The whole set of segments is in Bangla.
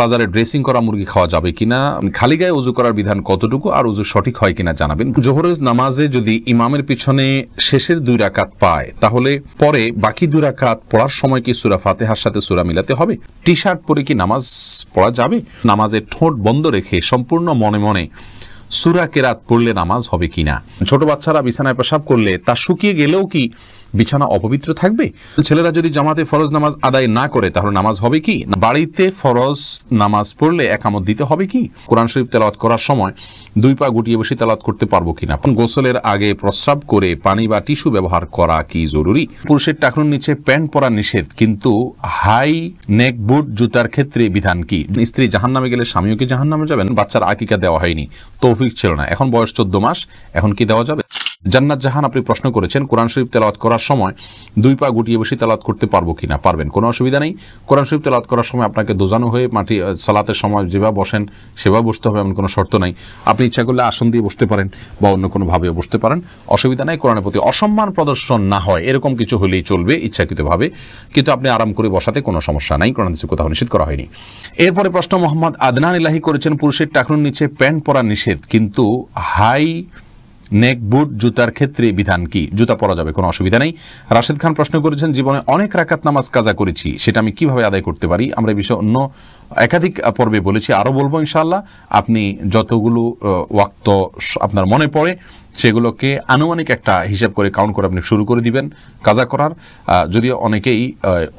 বাজারে ড্রেসিং করা মুরগি খাওয়া যাবে কিনা খালি গায়ে উজু করার বিধান কতটুকু আর উজু সঠিক হয় কিনা জানাবেন জোহরের নামাজে যদি ইমামের পিছনে শেষের দুই রাকাত পায় তাহলে পরে বাকি দুই রাকাত পড়ার সময় কি সুরা ফাতেহার সাথে সুরা মিলাতে হবে টি শার্ট পরে কি নামাজ পড়া যাবে নামাজের ঠোঁট বন্ধ রেখে সম্পূর্ণ মনে মনে সুরা কেরাত পড়লে নামাজ হবে কিনা ছোট বাচ্চারা বিছানায় পেশাব করলে তা শুকিয়ে গেলেও কি বিছানা অপবিত্র থাকবে ছেলেরা যদি জামাতে ফরজ নামাজ আদায় না করে তাহলে নামাজ হবে কি বাড়িতে ফরজ নামাজ পড়লে একামত দিতে হবে কি কোরআন শরীফ তেলাওয়াত করার সময় দুই পা গুটিয়ে বসে তেলাওয়াত করতে পারবো কিনা গোসলের আগে প্রস্রাব করে পানি বা টিস্যু ব্যবহার করা কি জরুরি পুরুষের টাকুর নিচে প্যান্ট পরা নিষেধ কিন্তু হাই নেক বুট জুতার ক্ষেত্রে বিধান কি স্ত্রী জাহান নামে গেলে স্বামীও কি জাহান নামে যাবেন বাচ্চার আকিকা দেওয়া হয়নি তৌফিক ছিল না এখন বয়স চোদ্দ মাস এখন কি দেওয়া যাবে জান্নাত জাহান আপনি প্রশ্ন করেছেন কোরআন শরীফ তেলাওয়াত করার সময় দুই পা গুটিয়ে বসে তেলাওয়াত করতে পারবো কিনা পারবেন কোনো অসুবিধা নেই কোরআন শরীফ তেলাওয়াত করার সময় আপনাকে দোজানো হয়ে মাটি সালাতের সময় যেভাবে বসেন সেভাবে বসতে হবে এমন কোনো শর্ত নাই আপনি ইচ্ছা করলে আসন দিয়ে বসতে পারেন বা অন্য কোনোভাবেও বসতে পারেন অসুবিধা নাই কোরআনের প্রতি অসম্মান প্রদর্শন না হয় এরকম কিছু হলেই চলবে ইচ্ছাকৃতভাবে কিন্তু আপনি আরাম করে বসাতে কোনো সমস্যা নাই কোরআন কোথাও নিষেধ করা হয়নি এরপরে প্রশ্ন মোহাম্মদ আদনান ইলাহি করেছেন পুরুষের টাকনুর নিচে প্যান্ট পরা নিষেধ কিন্তু হাই নেক বুট জুতার ক্ষেত্রে বিধান কি জুতা পরা যাবে কোনো অসুবিধা নেই রাশেদ খান প্রশ্ন করেছেন জীবনে অনেক রাকাত নামাজ কাজা করেছি সেটা আমি কিভাবে আদায় করতে পারি আমরা এই বিষয়ে অন্য একাধিক পর্বে বলেছি আরও বলবো ইনশাল্লাহ আপনি যতগুলো ওয়াক্ত আপনার মনে পড়ে সেগুলোকে আনুমানিক একটা হিসাব করে কাউন্ট করে আপনি শুরু করে দিবেন কাজা করার যদিও অনেকেই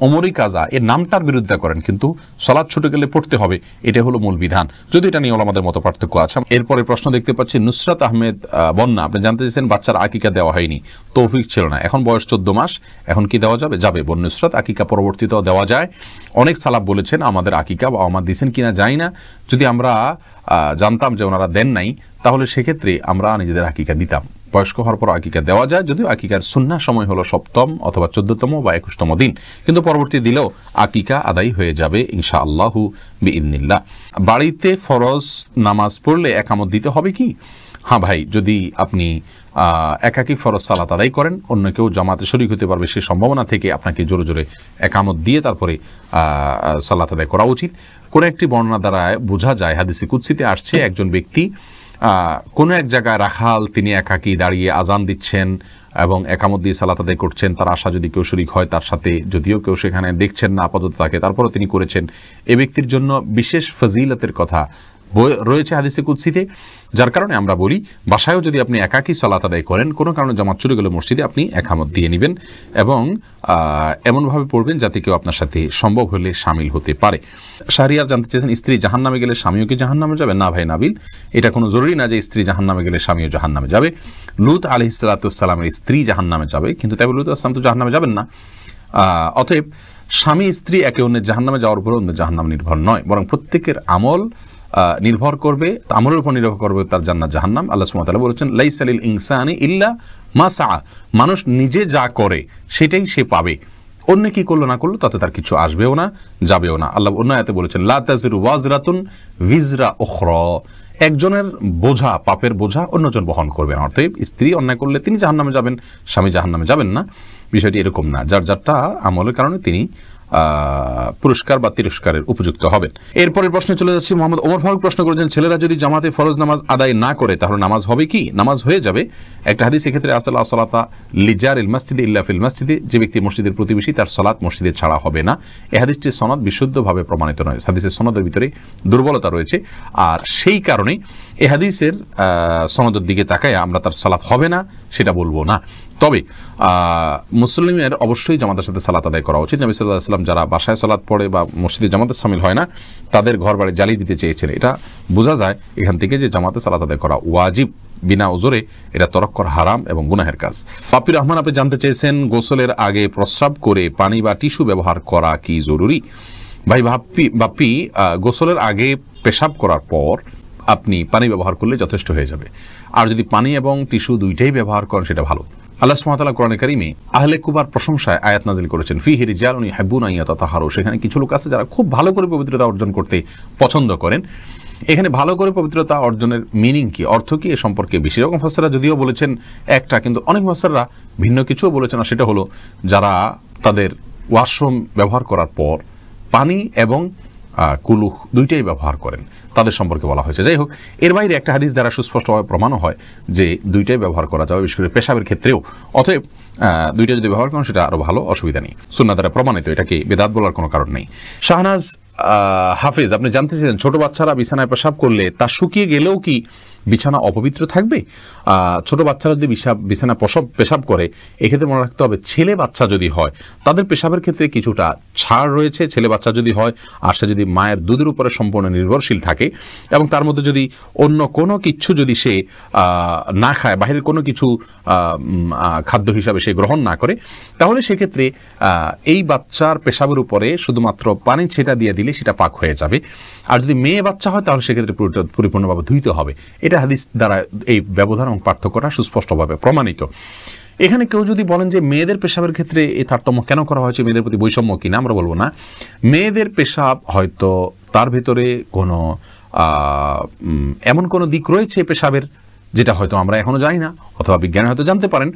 ওমরি কাজা এর নামটার বিরুদ্ধে করেন কিন্তু সলাদ ছুটে গেলে পড়তে হবে এটা হলো মূল বিধান যদি এটা নিয়ে আমাদের মতো পার্থক্য আছে এরপরে প্রশ্ন দেখতে পাচ্ছি নুসরাত আহমেদ বন্যা আপনি জানতে চাইছেন বাচ্চার আকিকা দেওয়া হয়নি তৌফিক ছিল না এখন বয়স চোদ্দ মাস এখন কি দেওয়া যাবে যাবে বন্যুসরাত আকিকা পরবর্তীতেও দেওয়া যায় অনেক সালাব বলেছেন আমাদের আকিকা বা আমার দিছেন কিনা যাই না যদি আমরা জানতাম যে ওনারা দেন নাই তাহলে সেক্ষেত্রে আমরা নিজেদের আকিকা দিতাম বয়স্ক হওয়ার পর আকিকা দেওয়া যায় যদিও আকিকার সুন্না সময় হলো সপ্তম অথবা চোদ্দতম বা একুশতম দিন কিন্তু পরবর্তী দিলেও আকিকা আদায় হয়ে যাবে ইনশা আল্লাহু বিদিল্লা বাড়িতে ফরজ নামাজ পড়লে একামত দিতে হবে কি হ্যাঁ ভাই যদি আপনি একাকি ফরজ সালাত আদায় করেন অন্য কেউ জামাতে শরিক হতে পারবে সে সম্ভাবনা থেকে আপনাকে জোরে জোরে একামত দিয়ে তারপরে সালাত আদায় করা উচিত কোনো একটি বর্ণনা দ্বারা বোঝা যায় হাদিসি কুৎসিতে আসছে একজন ব্যক্তি কোনো এক জায়গায় রাখাল তিনি একাকি দাঁড়িয়ে আজান দিচ্ছেন এবং একামত দিয়ে সালাত আদায় করছেন তার আশা যদি কেউ শরিক হয় তার সাথে যদিও কেউ সেখানে দেখছেন না আপাতত তাকে তারপরও তিনি করেছেন এ ব্যক্তির জন্য বিশেষ ফজিলতের কথা রয়েছে হাদিসে কুৎসিতে যার কারণে আমরা বলি বাসায়ও যদি আপনি একাকি সালাত আদায় করেন কোনো কারণে জামাত চলে গেলে মসজিদে আপনি একামত দিয়ে নেবেন এবং এমনভাবে পড়বেন যাতে কেউ আপনার সাথে সম্ভব হলে সামিল হতে পারে শাহরিয়ার জানতে চেয়েছেন স্ত্রী জাহান নামে গেলে স্বামীও কি জাহান নামে যাবে না ভাই নাবিল এটা কোনো জরুরি না যে স্ত্রী জাহান নামে গেলে স্বামীও জাহান নামে যাবে লুত আলি সালাতামের স্ত্রী জাহান নামে যাবে কিন্তু তাই লুত আসলাম তো জাহান নামে যাবেন না অতএব স্বামী স্ত্রী একে অন্যের জাহান্নামে যাওয়ার উপর অন্য জাহান্নাম নির্ভর নয় বরং প্রত্যেকের আমল নির্ভর করবে আমলের উপর নির্ভর করবে তার জান্নাত জাহান্নাম আল্লাহ সুমতালা বলেছেন লাইসালিল ইনসানি ইল্লা মা মানুষ নিজে যা করে সেটাই সে পাবে অন্য কি করলো না করলো তাতে তার কিছু আসবেও না যাবেও না আল্লাহ অন্য এতে বলেছেন লাতাজির ওয়াজরাতুন ভিজরা ওখর একজনের বোঝা পাপের বোঝা অন্যজন বহন করবেন অর্থাৎ স্ত্রী অন্যায় করলে তিনি জাহান্নামে যাবেন স্বামী জাহান্নামে যাবেন না বিষয়টি এরকম না যার যারটা আমলের কারণে তিনি পুরস্কার বা তিরস্কারের উপযুক্ত হবেন এরপরের প্রশ্নে চলে যাচ্ছি মোহাম্মদ ওমর ফারুক প্রশ্ন করেছেন ছেলেরা যদি জামাতে ফরজ নামাজ আদায় না করে তাহলে নামাজ হবে কি নামাজ হয়ে যাবে একটা হাদিস এক্ষেত্রে আসল আসলাতা লিজার ইল মাসজিদে ইল্লা ফিল যে ব্যক্তি মসজিদের প্রতিবেশী তার সলাৎ মসজিদে ছাড়া হবে না এ হাদিসটি সনদ বিশুদ্ধভাবে প্রমাণিত নয় হাদিসের সনদের ভিতরে দুর্বলতা রয়েছে আর সেই কারণে এ হাদিসের সনদের দিকে তাকায় আমরা তার সালাত হবে না সেটা বলবো না তবে মুসলিমের অবশ্যই জামাতের সাথে সালাত আদায় করা উচিত নবী সাল্লাহ সাল্লাম যারা বাসায় সালাত পড়ে বা মসজিদে জামাতে সামিল হয় না তাদের ঘর বাড়ি জ্বালিয়ে দিতে চেয়েছেন এটা বোঝা যায় এখান থেকে যে জামাতে সালাত আদায় করা ওয়াজিব বিনা ওজোরে এটা তরক্কর হারাম এবং গুনাহের কাজ পাপির রহমান আপনি জানতে চেয়েছেন গোসলের আগে প্রস্রাব করে পানি বা টিস্যু ব্যবহার করা কি জরুরি ভাই ভাপি বাপ্পি গোসলের আগে পেশাব করার পর আপনি পানি ব্যবহার করলে যথেষ্ট হয়ে যাবে আর যদি পানি এবং টিস্যু দুইটাই ব্যবহার করেন সেটা ভালো আল্লাহ সুমাতাল্লাহ কোরআন করিমে আহলে কুবার প্রশংসায় আয়াত নাজিল করেছেন ফি হেরি জালুনি হাবুন আইয়াত তাহারও সেখানে কিছু লোক আছে যারা খুব ভালো করে পবিত্রতা অর্জন করতে পছন্দ করেন এখানে ভালো করে পবিত্রতা অর্জনের মিনিং কি অর্থ কি এ সম্পর্কে বেশি রকম ফসরা যদিও বলেছেন একটা কিন্তু অনেক ফসরা ভিন্ন কিছুও বলেছেন আর সেটা হলো যারা তাদের ওয়াশরুম ব্যবহার করার পর পানি এবং কুলুহ দুইটাই ব্যবহার করেন তাদের সম্পর্কে বলা হয়েছে যাই হোক এর বাইরে একটা হাদিস দ্বারা সুস্পষ্টভাবে প্রমাণও হয় যে দুইটাই ব্যবহার করা যাবে বিশেষ করে পেশাবের ক্ষেত্রেও অতএব দুইটা যদি ব্যবহার করেন সেটা আরও ভালো অসুবিধা নেই সুন্না দ্বারা প্রমাণিত এটাকে বেদাত বলার কোনো কারণ নেই শাহনাজ হাফেজ আপনি জানতে ছোট ছোটো বাচ্চারা বিছানায় পেশাব করলে তা শুকিয়ে গেলেও কি বিছানা অপবিত্র থাকবে ছোট বাচ্চারা যদি বিশাব বিছানা প্রসব পেশাব করে এক্ষেত্রে মনে রাখতে হবে ছেলে বাচ্চা যদি হয় তাদের পেশাবের ক্ষেত্রে কিছুটা ছাড় রয়েছে ছেলে বাচ্চা যদি হয় আর সে যদি মায়ের দুধের উপরে সম্পূর্ণ নির্ভরশীল থাকে এবং তার মধ্যে যদি অন্য কোনো কিছু যদি সে না খায় বাহিরের কোনো কিছু খাদ্য হিসাবে সে গ্রহণ না করে তাহলে সেক্ষেত্রে এই বাচ্চার পেশাবের উপরে শুধুমাত্র পানি ছেটা দিয়ে দিলে সেটা পাক হয়ে যাবে আর যদি মেয়ে বাচ্চা হয় তাহলে সেক্ষেত্রে পরিপূর্ণভাবে ধুইতে হবে এটা হাদিস দ্বারা এই ব্যবধান এবং পার্থক্যটা সুস্পষ্টভাবে প্রমাণিত এখানে কেউ যদি বলেন যে মেয়েদের পেশাবের ক্ষেত্রে এই তারতম্য কেন করা হয়েছে মেয়েদের প্রতি বৈষম্য কিনা আমরা বলবো না মেয়েদের পেশাব হয়তো তার ভেতরে কোনো এমন কোনো দিক রয়েছে পেশাবের যেটা হয়তো আমরা এখনও জানি না অথবা বিজ্ঞানী হয়তো জানতে পারেন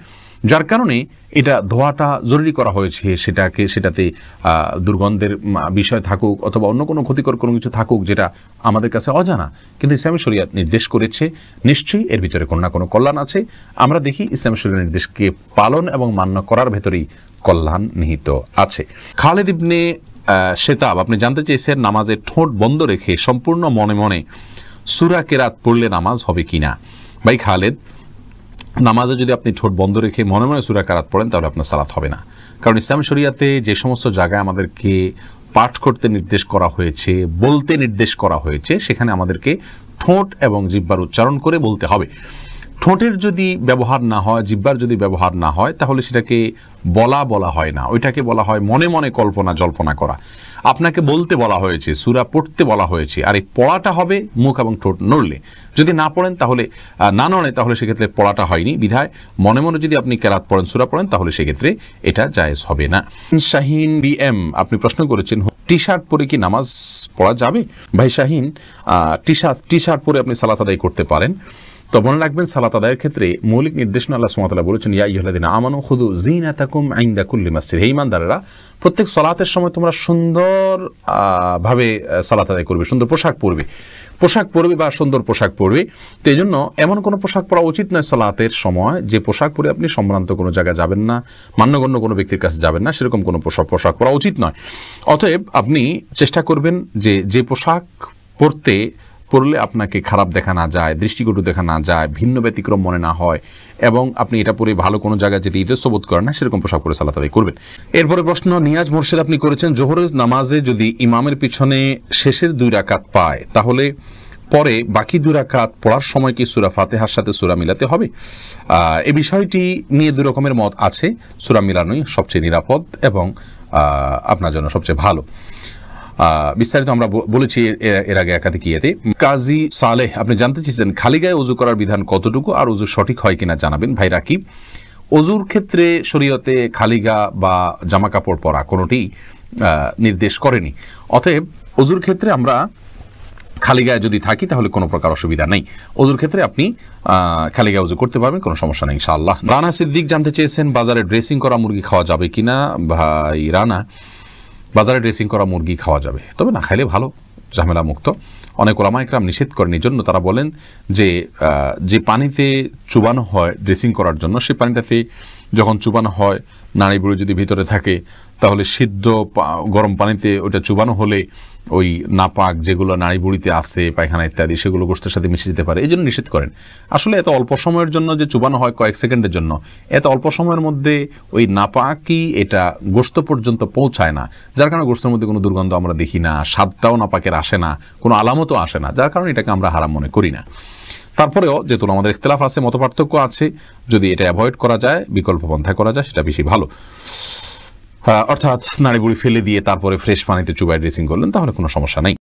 যার কারণে এটা ধোয়াটা জরুরি করা হয়েছে সেটাকে সেটাতে দুর্গন্ধের বিষয় থাকুক অথবা অন্য কোনো ক্ষতিকর কোনো কিছু থাকুক যেটা আমাদের কাছে অজানা কিন্তু ইসলামী শরিয়াত নির্দেশ করেছে নিশ্চয়ই এর ভিতরে কোনো না কোনো কল্যাণ আছে আমরা দেখি ইসলামী শরিয়া নির্দেশকে পালন এবং মান্য করার ভেতরেই কল্যাণ নিহিত আছে খালেদ ইবনে শেতাব আপনি জানতে চেয়েছেন নামাজের ঠোঁট বন্ধ রেখে সম্পূর্ণ মনে মনে সুরা কেরাত পড়লে নামাজ হবে কিনা ভাই খালেদ নামাজে যদি আপনি ঠোঁট বন্ধ রেখে মনে মনে সুরা কারাত পড়েন তাহলে আপনার সালাত হবে না কারণ ইসলাম শরিয়াতে যে সমস্ত জায়গায় আমাদেরকে পাঠ করতে নির্দেশ করা হয়েছে বলতে নির্দেশ করা হয়েছে সেখানে আমাদেরকে ঠোঁট এবং জিব্বার উচ্চারণ করে বলতে হবে ঠোঁটের যদি ব্যবহার না হয় জিব্বার যদি ব্যবহার না হয় তাহলে সেটাকে বলা বলা হয় না ওইটাকে বলা হয় মনে মনে কল্পনা জল্পনা করা আপনাকে বলতে বলা হয়েছে সুরা পড়তে বলা হয়েছে আর এই পড়াটা হবে মুখ এবং ঠোঁট নড়লে যদি না পড়েন তাহলে না নড়ে তাহলে সেক্ষেত্রে পড়াটা হয়নি বিধায় মনে মনে যদি আপনি কেরাত পড়েন সুরা পড়েন তাহলে সেক্ষেত্রে এটা জায়েজ হবে না শাহিন বি এম আপনি প্রশ্ন করেছেন টি শার্ট পরে কি নামাজ পড়া যাবে ভাই Shahin T shirt T shirt পরে আপনি সালাত আদায় করতে পারেন তো মনে রাখবেন সালাত আদায়ের ক্ষেত্রে মৌলিক নির্দেশনা আল্লাহ সুমাতলা বলেছেন ইয়া ইহলাদিন আমানু খুদু জিন আতাকুম আইন্দা কুল্লি মসজিদ হে ইমানদারেরা প্রত্যেক সলাতের সময় তোমরা সুন্দর ভাবে সালাত আদায় করবে সুন্দর পোশাক পরবে পোশাক পরবে বা সুন্দর পোশাক পরবে তো এই জন্য এমন কোনো পোশাক পরা উচিত নয় সলাতের সময় যে পোশাক পরে আপনি সম্ভ্রান্ত কোনো জায়গায় যাবেন না মান্যগণ্য কোনো ব্যক্তির কাছে যাবেন না সেরকম কোনো পোশাক পোশাক পরা উচিত নয় অতএব আপনি চেষ্টা করবেন যে যে পোশাক পরতে পড়লে আপনাকে খারাপ দেখা না যায় দৃষ্টিকটু দেখা না যায় ভিন্ন ব্যতিক্রম মনে না হয় এবং আপনি এটা পরে ভালো কোনো জায়গায় যেতে ঈদের সবোধ করেন না সেরকম পোশাক করে সালাতাবি করবেন এরপরে প্রশ্ন নিয়াজ মোর্শেদ আপনি করেছেন জোহরের নামাজে যদি ইমামের পিছনে শেষের দুই রাকাত পায় তাহলে পরে বাকি রাকাত পড়ার সময় কি সুরা ফাতেহার সাথে সুরা মিলাতে হবে এ বিষয়টি নিয়ে দু রকমের মত আছে সুরা মিলানোই সবচেয়ে নিরাপদ এবং আপনার জন্য সবচেয়ে ভালো বিস্তারিত আমরা বলেছি এর আগে একাধিক ইয়েতে কাজী সালেহ আপনি জানতে চেয়েছেন খালি গায়ে অজু করার বিধান কতটুকু আর উজু সঠিক হয় কিনা জানাবেন ভাই রাকিব অজুর ক্ষেত্রে শরীয়তে খালিগা বা জামা কাপড় পরা কোনোটি নির্দেশ করেনি অতএব অজুর ক্ষেত্রে আমরা খালি গায়ে যদি থাকি তাহলে কোনো প্রকার অসুবিধা নেই অজুর ক্ষেত্রে আপনি খালি গায়ে অজু করতে পারবেন কোনো সমস্যা নেই ইনশাআল্লাহ রানা সিদ্দিক জানতে চেয়েছেন বাজারে ড্রেসিং করা মুরগি খাওয়া যাবে কিনা ভাই রানা বাজারে ড্রেসিং করা মুরগি খাওয়া যাবে তবে না খাইলে ভালো ঝামেলা মুক্ত অনেক ওলামা একরাম নিষেধ করেন এই জন্য তারা বলেন যে যে পানিতে চুবানো হয় ড্রেসিং করার জন্য সেই পানিটাতে যখন চুবানো হয় নাড়িগুলো যদি ভিতরে থাকে তাহলে সিদ্ধ গরম পানিতে ওটা চুবানো হলে ওই নাপাক যেগুলো নাড়িবুড়িতে আছে পায়খানা ইত্যাদি সেগুলো গোষ্ঠের সাথে মিশে যেতে পারে এই জন্য নিষেধ করেন আসলে এত অল্প সময়ের জন্য যে চুবানো হয় কয়েক সেকেন্ডের জন্য এত অল্প সময়ের মধ্যে ওই নাপাকই এটা গোস্ত পর্যন্ত পৌঁছায় না যার কারণে গোস্তের মধ্যে কোনো দুর্গন্ধ আমরা দেখি না স্বাদটাও নাপাকের আসে না কোনো আলামতও আসে না যার কারণে এটাকে আমরা হারাম মনে করি না তারপরেও যেহেতু আমাদের ইখতলাফ আছে মত পার্থক্য আছে যদি এটা অ্যাভয়েড করা যায় বিকল্প পন্থা করা যায় সেটা বেশি ভালো অর্থাৎ নাড়িগুড়ি ফেলে দিয়ে তারপরে ফ্রেশ পানিতে চুবাই ড্রেসিং করলেন তাহলে কোনো সমস্যা নেই